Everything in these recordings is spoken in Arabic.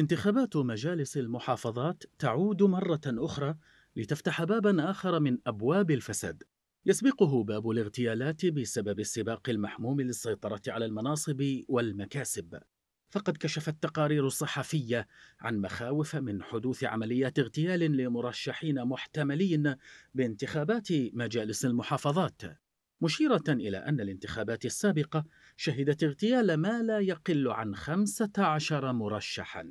انتخابات مجالس المحافظات تعود مرة أخرى لتفتح بابا آخر من أبواب الفساد يسبقه باب الاغتيالات بسبب السباق المحموم للسيطرة على المناصب والمكاسب فقد كشفت تقارير صحفية عن مخاوف من حدوث عمليات اغتيال لمرشحين محتملين بانتخابات مجالس المحافظات مشيرة إلى أن الانتخابات السابقة شهدت اغتيال ما لا يقل عن 15 مرشحاً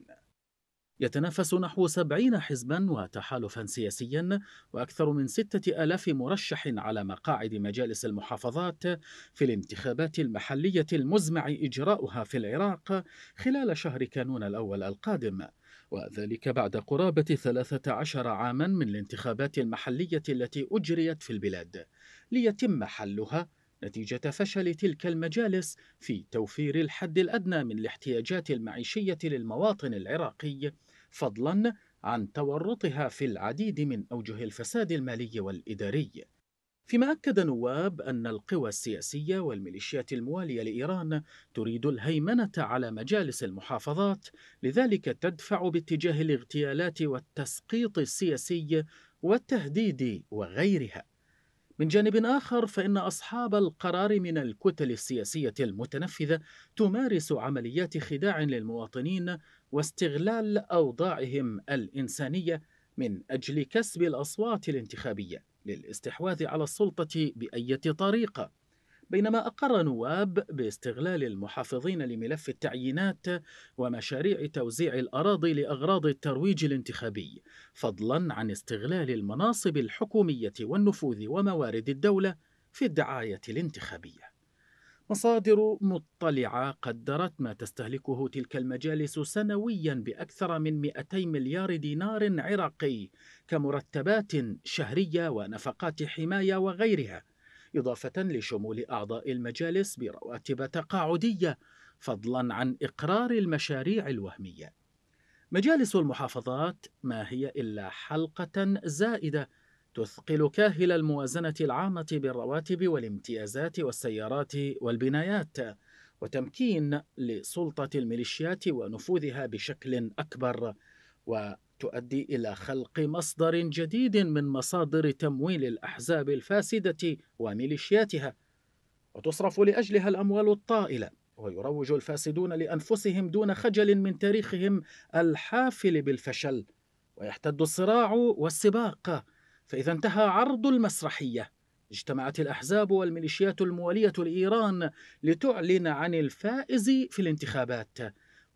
يتنافس نحو سبعين حزبا وتحالفا سياسيا وأكثر من ستة ألاف مرشح على مقاعد مجالس المحافظات في الانتخابات المحلية المزمع إجراؤها في العراق خلال شهر كانون الأول القادم وذلك بعد قرابة 13 عاما من الانتخابات المحلية التي أجريت في البلاد ليتم حلها نتيجة فشل تلك المجالس في توفير الحد الأدنى من الاحتياجات المعيشية للمواطن العراقي فضلا عن تورطها في العديد من أوجه الفساد المالي والإداري فيما أكد نواب أن القوى السياسية والميليشيات الموالية لإيران تريد الهيمنة على مجالس المحافظات لذلك تدفع باتجاه الاغتيالات والتسقيط السياسي والتهديد وغيرها من جانب آخر فإن أصحاب القرار من الكتل السياسية المتنفذة تمارس عمليات خداع للمواطنين واستغلال أوضاعهم الإنسانية من أجل كسب الأصوات الانتخابية للاستحواذ على السلطة بأية طريقة بينما أقر نواب باستغلال المحافظين لملف التعيينات ومشاريع توزيع الأراضي لأغراض الترويج الانتخابي فضلا عن استغلال المناصب الحكومية والنفوذ وموارد الدولة في الدعاية الانتخابية مصادر مطلعة قدرت ما تستهلكه تلك المجالس سنويا بأكثر من 200 مليار دينار عراقي كمرتبات شهرية ونفقات حماية وغيرها إضافة لشمول أعضاء المجالس برواتب تقاعدية فضلا عن إقرار المشاريع الوهمية مجالس المحافظات ما هي إلا حلقة زائدة تثقل كاهل الموازنة العامة بالرواتب والامتيازات والسيارات والبنايات وتمكين لسلطة الميليشيات ونفوذها بشكل أكبر و تؤدي إلى خلق مصدر جديد من مصادر تمويل الأحزاب الفاسدة وميليشياتها وتصرف لأجلها الأموال الطائلة ويروج الفاسدون لأنفسهم دون خجل من تاريخهم الحافل بالفشل ويحتد الصراع والسباق فإذا انتهى عرض المسرحية اجتمعت الأحزاب والميليشيات الموالية لإيران لتعلن عن الفائز في الانتخابات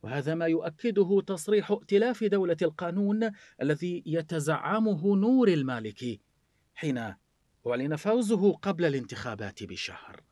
وهذا ما يؤكده تصريح ائتلاف دولة القانون الذي يتزعمه نور المالكي حين أعلن فوزه قبل الانتخابات بشهر